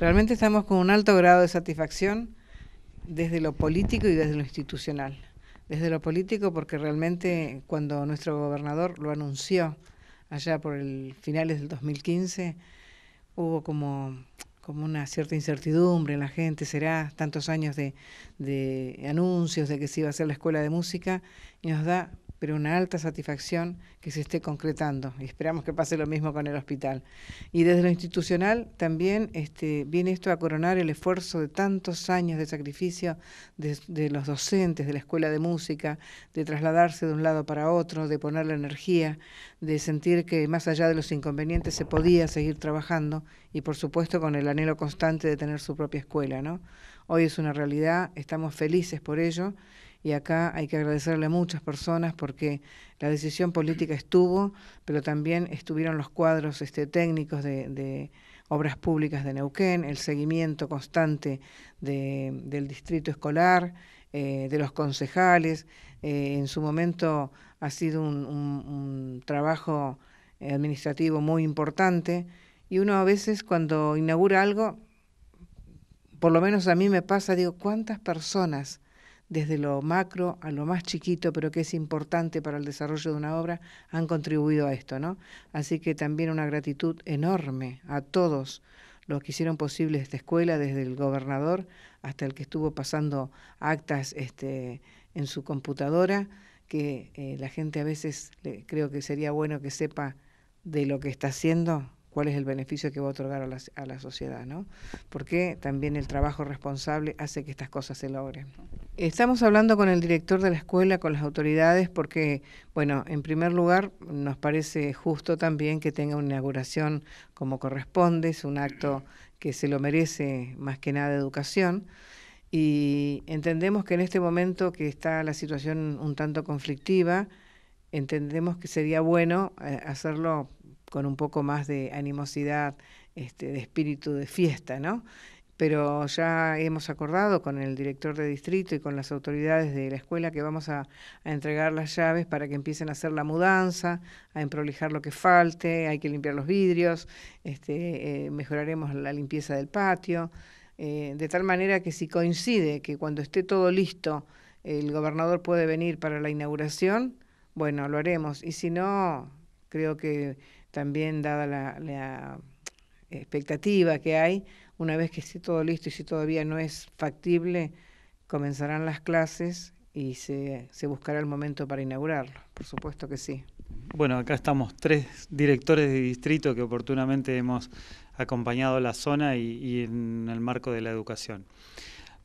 Realmente estamos con un alto grado de satisfacción desde lo político y desde lo institucional. Desde lo político porque realmente cuando nuestro gobernador lo anunció allá por el finales del 2015 hubo como como una cierta incertidumbre en la gente, será tantos años de, de anuncios de que se iba a hacer la escuela de música, y nos da pero una alta satisfacción que se esté concretando y esperamos que pase lo mismo con el hospital. Y desde lo institucional también este, viene esto a coronar el esfuerzo de tantos años de sacrificio de, los docentes, de la escuela de música, de trasladarse de un lado para otro, de poner la energía, de sentir que más allá de los inconvenientes se podía seguir trabajando y por supuesto con el anhelo constante de tener su propia escuela. ¿no? Hoy es una realidad, estamos felices por ello y acá hay que agradecerle a muchas personas porque la decisión política estuvo, pero también estuvieron los cuadros este, técnicos de, obras públicas de Neuquén, el seguimiento constante del distrito escolar, eh, de los concejales. Eh, en su momento ha sido un, un trabajo administrativo muy importante y uno a veces cuando inaugura algo, por lo menos a mí me pasa, digo, ¿cuántas personas desde lo macro a lo más chiquito, pero que es importante para el desarrollo de una obra, han contribuido a esto, ¿no? Así que también una gratitud enorme a todos los que hicieron posible esta escuela, desde el gobernador hasta el que estuvo pasando actas este, en su computadora, que eh, la gente a veces creo que sería bueno que sepa de lo que está haciendo cuál es el beneficio que va a otorgar a la, sociedad, ¿no? Porque también el trabajo responsable hace que estas cosas se logren. Estamos hablando con el director de la escuela, con las autoridades, porque, bueno, en primer lugar, nos parece justo también que tenga una inauguración como corresponde, es un acto que se lo merece más que nada educación. Y entendemos que en este momento que está la situación un tanto conflictiva, entendemos que sería bueno eh, hacerlo con un poco más de animosidad, este, de espíritu de fiesta, ¿no? Pero ya hemos acordado con el director de distrito y con las autoridades de la escuela que vamos a, entregar las llaves para que empiecen a hacer la mudanza, a emprolijar lo que falte, hay que limpiar los vidrios, este, eh, mejoraremos la limpieza del patio, eh, de tal manera que si coincide que cuando esté todo listo el gobernador puede venir para la inauguración, bueno, lo haremos. Y si no, creo que también dada la, la expectativa que hay, una vez que esté todo listo y si todavía no es factible, comenzarán las clases y se, se, buscará el momento para inaugurarlo, por supuesto que sí. Bueno, acá estamos tres directores de distrito que oportunamente hemos acompañado la zona y, y en el marco de la educación.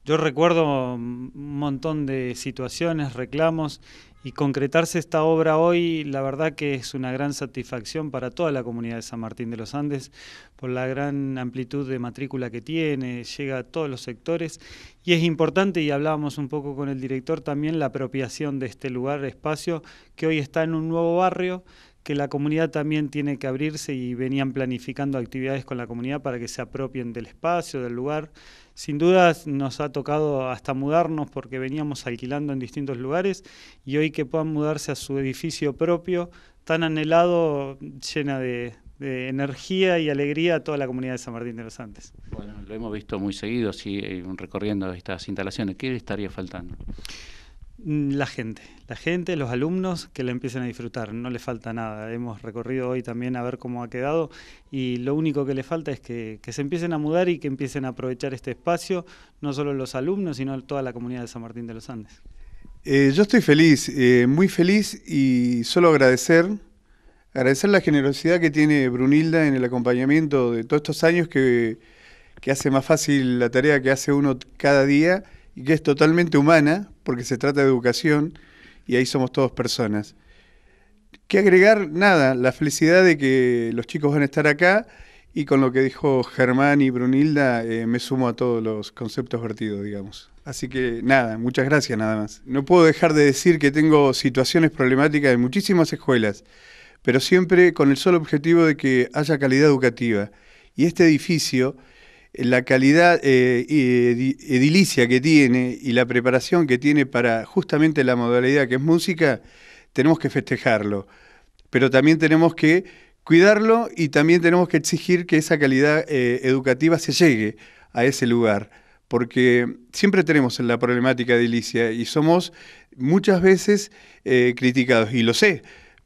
Yo recuerdo un montón de situaciones, reclamos y concretarse esta obra hoy, la verdad que es una gran satisfacción para toda la comunidad de San Martín de los Andes por la gran amplitud de matrícula que tiene, llega a todos los sectores y es importante, y hablábamos un poco con el director también, la apropiación de este lugar, espacio, que hoy está en un nuevo barrio que la comunidad también tiene que abrirse y venían planificando actividades con la comunidad para que se apropien del espacio, del lugar. Sin duda nos ha tocado hasta mudarnos porque veníamos alquilando en distintos lugares y hoy que puedan mudarse a su edificio propio, tan anhelado, llena de, energía y alegría a toda la comunidad de San Martín de los Andes. Bueno, lo hemos visto muy seguido, sí, recorriendo estas instalaciones. ¿Qué estaría faltando? Mm, la gente, la gente, los alumnos que la empiecen a disfrutar, no le falta nada. Hemos recorrido hoy también a ver cómo ha quedado y lo único que le falta es que, se empiecen a mudar y que empiecen a aprovechar este espacio, no solo los alumnos, sino toda la comunidad de San Martín de los Andes. Eh, yo estoy feliz, eh, muy feliz y solo agradecer, agradecer la generosidad que tiene Brunilda en el acompañamiento de todos estos años que hace más fácil la tarea que hace uno cada día y que es totalmente humana, porque se trata de educación y ahí somos todos personas. ¿Qué agregar? Nada, la felicidad de que los chicos van a estar acá y con lo que dijo Germán y Brunilda eh, me sumo a todos los conceptos vertidos, digamos. Así que nada, muchas gracias nada más. No puedo dejar de decir que tengo situaciones problemáticas en muchísimas escuelas, pero siempre con el solo objetivo de que haya calidad educativa. Y este edificio la calidad eh, edilicia que tiene y la preparación que tiene para justamente la modalidad que es música, tenemos que festejarlo. Pero también tenemos que cuidarlo y también tenemos que exigir que esa calidad eh, educativa se llegue a ese lugar. Porque siempre tenemos la problemática edilicia y somos muchas veces eh, criticados, y lo sé,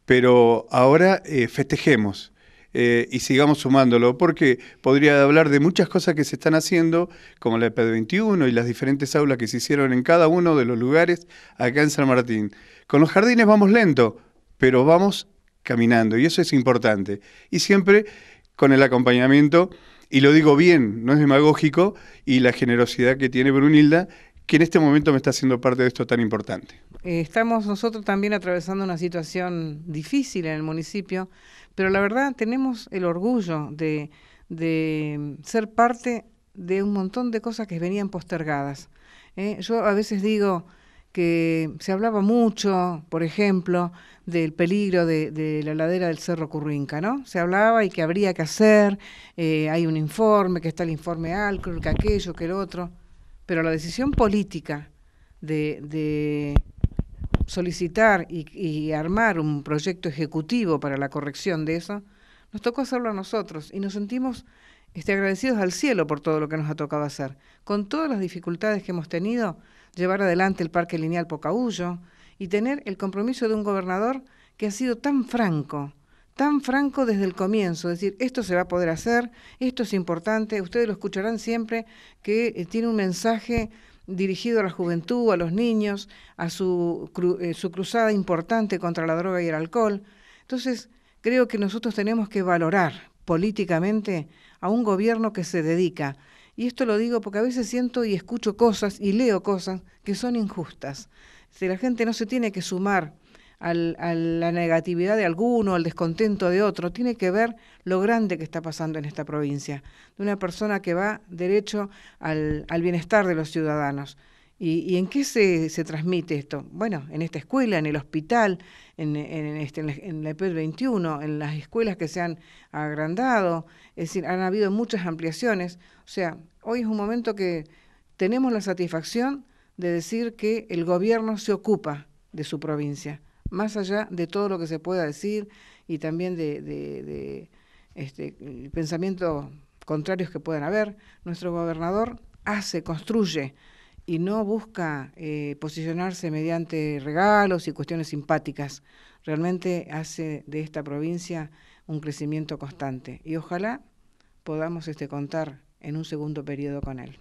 pero ahora festejemos eh, y sigamos sumándolo, porque podría hablar de muchas cosas que se están haciendo, como la EP21 y las diferentes aulas que se hicieron en cada uno de los lugares acá en San Martín. Con los jardines vamos lento, pero vamos caminando y eso es importante. Y siempre con el acompañamiento, y lo digo bien, no es demagógico, y la generosidad que tiene Brunilda que en este momento me está haciendo parte de esto tan importante. Eh, estamos nosotros también atravesando una situación difícil en el municipio, pero la verdad tenemos el orgullo de, ser parte de un montón de cosas que venían postergadas. Eh, yo a veces digo que se hablaba mucho, por ejemplo, del peligro de, la ladera del Cerro Currinca, ¿no? Se hablaba y que habría que hacer, eh, hay un informe, que está el informe ALCRO, que aquello, que el otro. Pero la decisión política de, solicitar y, armar un proyecto ejecutivo para la corrección de eso, nos tocó hacerlo a nosotros y nos sentimos este, agradecidos al cielo por todo lo que nos ha tocado hacer. Con todas las dificultades que hemos tenido, llevar adelante el Parque Lineal Pocahuyo y tener el compromiso de un gobernador que ha sido tan franco, tan franco desde el comienzo, es decir, esto se va a poder hacer, esto es importante, ustedes lo escucharán siempre, que eh, tiene un mensaje dirigido a la juventud, a los niños, a su, eh, su cruzada importante contra la droga y el alcohol. Entonces, creo que nosotros tenemos que valorar políticamente a un gobierno que se dedica. Y esto lo digo porque a veces siento y escucho cosas y leo cosas que son injustas. Si la gente no se tiene que sumar al, a la negatividad de alguno, al descontento de otro, tiene que ver lo grande que está pasando en esta provincia, de una persona que va derecho al, bienestar de los ciudadanos. ¿Y, en qué se, se, transmite esto? Bueno, en esta escuela, en el hospital, en, en, este, en la ep 21, e en las escuelas que se han agrandado, es decir, han habido muchas ampliaciones. O sea, hoy es un momento que tenemos la satisfacción de decir que el gobierno se ocupa de su provincia más allá de todo lo que se pueda decir y también de, este, pensamientos contrarios que puedan haber, nuestro gobernador hace, construye y no busca eh, posicionarse mediante regalos y cuestiones simpáticas. Realmente hace de esta provincia un crecimiento constante y ojalá podamos este, contar en un segundo periodo con él.